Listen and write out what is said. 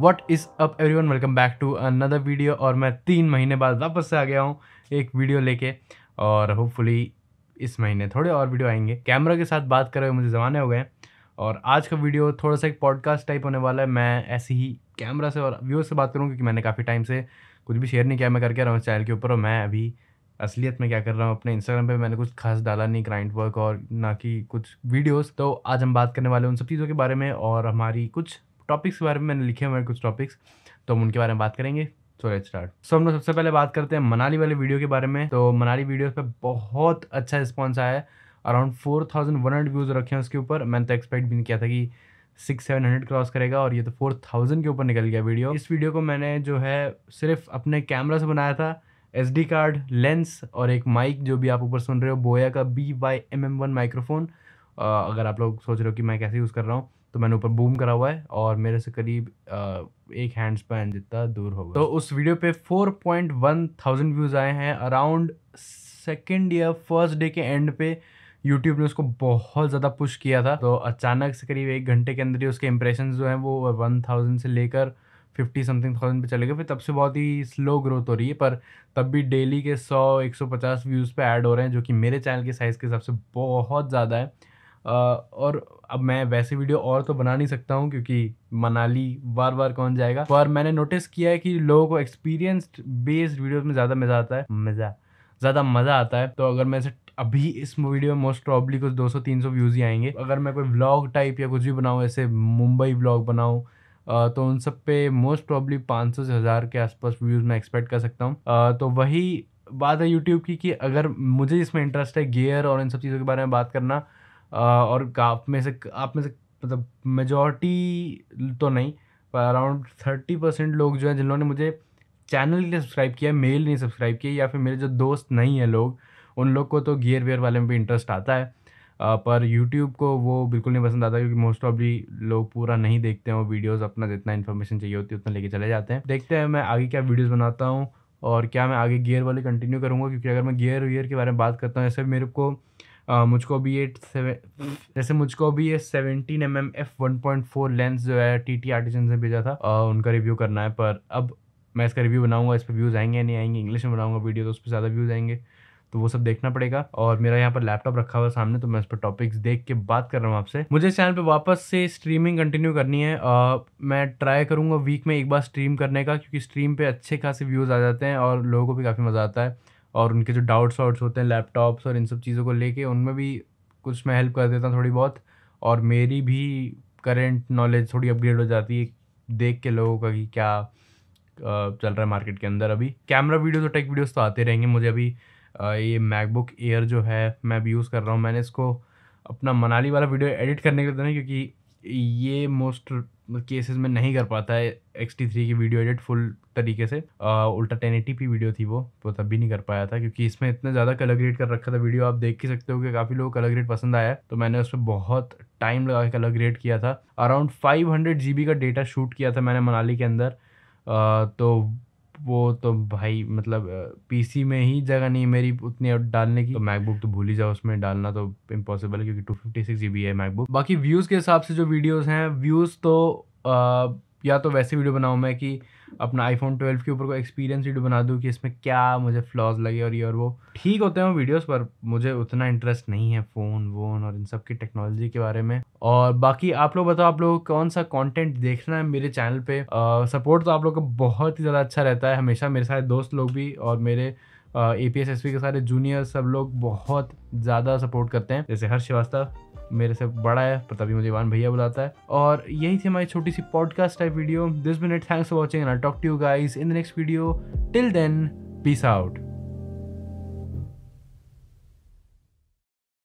what is up everyone welcome back to another video और मैं तीन महीने बाद वापस से आ गया हूँ एक वीडियो लेके और होपफुली इस महीने थोड़े और वीडियो आएंगे कैमरा के साथ बात करे मुझे ज़माने हो गए और आज का वीडियो थोड़ा सा एक पॉडकास्ट टाइप होने वाला है मैं ऐसे ही कैमरा से और व्यूअर्स से बात करूँ क्योंकि मैंने काफ़ी टाइम से कुछ भी शेयर नहीं किया मैं करके रहा हूँ चैनल के ऊपर और मैं अभी असलियत में क्या कर रहा हूँ अपने इंस्टाग्राम पे मैंने कुछ खास डाला नहीं ग्राइंड वर्क और ना कि कुछ वीडियोस तो आज हम बात करने वाले उन सब चीज़ों के बारे में और हमारी कुछ टॉपिक्स के बारे में मैंने लिखे हुए हैं कुछ टॉपिक्स तो हम उनके बारे में बात करेंगे सो लेट स्टार्ट सो हम लोग सबसे पहले बात करते हैं मनाली वाले वीडियो के बारे में तो मनाली वीडियो पर बहुत अच्छा रिस्पॉन्स आया है around four thousand one hundred views रखे हैं उसके ऊपर मैंने तो एक्सपेक्ट भी नहीं किया था कि सिक्स सेवन हंड्रेड क्रॉस करेगा और ये तो फोर थाउजेंड के ऊपर निकल गया वीडियो इस वीडियो को मैंने जो है सिर्फ अपने कैमरा से बनाया था एस कार्ड लेंस और एक माइक जो भी आप ऊपर सुन रहे हो बोया का B Y M M one microphone अगर आप लोग सोच रहे हो कि मैं कैसे यूज़ कर रहा हूँ तो मैंने ऊपर बूम करा हुआ है और मेरे से करीब एक हैंड स्पैन जितना दूर होगा तो उस वीडियो पे वन थाउजेंड व्यूज़ आए हैं अराउंड सेकेंड या फर्स्ट डे के एंड पे यूट्यूब ने उसको बहुत ज़्यादा पुश किया था तो अचानक से करीब एक घंटे के अंदर ही उसके इंप्रेशन जो हैं वो वन थाउजेंड से लेकर फिफ्टी समथिंग थाउजेंड पे चले गए फिर तब से बहुत ही स्लो ग्रोथ हो रही है पर तब भी डेली के सौ एक सौ पचास व्यूज़ पर ऐड हो रहे हैं जो कि मेरे चैनल के साइज़ के हिसाब से बहुत ज़्यादा है और अब मैं वैसे वीडियो और तो बना नहीं सकता हूँ क्योंकि मनाली बार बार कौन जाएगा पर मैंने नोटिस किया है कि लोगों को एक्सपीरियंसड बेस्ड वीडियोस में ज़्यादा मज़ा आता है मज़ा ज़्यादा मज़ा आता है तो अगर मैं इसे अभी इस वीडियो में मोस्ट प्रॉब्ली कुछ 200-300 व्यूज़ ही आएंगे अगर मैं कोई व्लॉग टाइप या कुछ भी बनाऊँ ऐसे मुंबई व्लॉग बनाऊँ तो उन सब पे मोस्ट प्रॉब्ली 500 से हज़ार के आसपास व्यूज़ मैं एक्सपेक्ट कर सकता हूँ तो वही बात है यूट्यूब की कि अगर मुझे इसमें इंटरेस्ट है गियर और इन सब चीज़ों के बारे में बात करना और आप में से आप में से मतलब मेजॉरिटी तो नहीं पर अराउंड थर्टी परसेंट लोग जो हैं जिन्होंने मुझे चैनल के लिए सब्सक्राइब किया है मेल नहीं सब्सक्राइब किया या फिर मेरे जो दोस्त नहीं हैं लोग उन लोग को तो गियर वेयर वाले में भी इंटरेस्ट आता है आ, पर यूट्यूब को वो बिल्कुल नहीं पसंद आता क्योंकि मोस्ट ऑफली लोग पूरा नहीं देखते हैं वो वीडियोज़ अपना जितना इन्फॉर्मेशन चाहिए होती है उतना लेके चले जाते हैं देखते हैं मैं आगे क्या वीडियोज़ बनाता हूँ और क्या मैं आगे गियर वाले कंटिन्यू करूँगा क्योंकि अगर मैं गियर वियर के बारे में बात करता हूँ ऐसे मेरे को मुझको अभी ये सेवन जैसे मुझको अभी ये seventeen M M F one point four lens जो है टी टी आर्टिजन से भेजा था आ, उनका रिव्यू करना है पर अब मैं इसका रिव्यू बनाऊंगा इस पर व्यूज़ आएंगे नहीं आएंगे इंग्लिश में बनाऊंगा वीडियो तो उस पर ज़्यादा व्यूज़ आएंगे तो वो सब देखना पड़ेगा और मेरा यहाँ पर लैपटॉप रखा हुआ सामने तो मैं इस पर टॉपिक्स देख के बात कर रहा हूँ आपसे मुझे इस चैनल पर वापस से स्ट्रीमिंग कंटिन्यू करनी है आ, मैं ट्राई करूँगा वीक में एक बार स्ट्रीम करने का क्योंकि स्ट्रीम पे अच्छे खासे व्यूज़ आ जाते हैं और लोगों को भी काफ़ी मज़ा आता है और उनके जो डाउट्स वाउट्स होते हैं लैपटॉप्स और इन सब चीज़ों को लेके उनमें भी कुछ मैं हेल्प कर देता हूँ थोड़ी बहुत और मेरी भी करेंट नॉलेज थोड़ी अपग्रेड हो जाती है देख के लोगों का कि क्या चल रहा है मार्केट के अंदर अभी कैमरा वीडियोस और टेक वीडियोस तो आते रहेंगे मुझे अभी ये मैकबुक एयर जो है मैं अभी यूज़ कर रहा हूँ मैंने इसको अपना मनाली वाला वीडियो एडिट करने के लिए तो ना क्योंकि ये मोस्ट केसेस में नहीं कर पाता है एक्स टी थ्री की वीडियो एडिट फुल तरीके से आ, उल्टा टेन एटी पी वीडियो थी वो तो तब भी नहीं कर पाया था क्योंकि इसमें इतना ज़्यादा कलर ग्रेड कर रखा था वीडियो आप देख ही सकते हो कि काफ़ी लोग कलर ग्रेड पसंद आया तो मैंने उस पर बहुत टाइम लगा के कलर ग्रेड किया था around five hundred G B का डेटा शूट किया था मैंने मनाली के अंदर आ, तो वो तो भाई मतलब पीसी में ही जगह नहीं मेरी उतनी डालने की तो मैकबुक तो भूल ही जाओ उसमें डालना तो इम्पॉसिबल है क्योंकि two fifty six G B है मैकबुक बाकी व्यूज़ के हिसाब से जो वीडियोज़ हैं व्यूज़ तो आ, या तो वैसे वीडियो बनाऊँ मैं कि अपना आईफोन ट्वेल्व के ऊपर कोई एक्सपीरियंस वीडियो बना दूँ कि इसमें क्या मुझे फ्लॉज लगे और ये और वो ठीक होते हैं वीडियोस पर मुझे उतना इंटरेस्ट नहीं है फ़ोन वोन और इन सब की टेक्नोलॉजी के बारे में और बाकी आप लोग बताओ आप लोग कौन सा कंटेंट देखना है मेरे चैनल पे सपोर्ट तो आप लोग का बहुत ही ज़्यादा अच्छा रहता है हमेशा मेरे सारे दोस्त लोग भी और मेरे A P S S P के सारे जूनियर सब लोग बहुत ज़्यादा सपोर्ट करते हैं जैसे हर्ष श्रीवास्तव मेरे से बड़ा है पर तभी मुझे वान भैया बुलाता है और यही थी हमारी छोटी सी podcast type video this minute thanks for watching and I talk to you guys in the next video till then peace out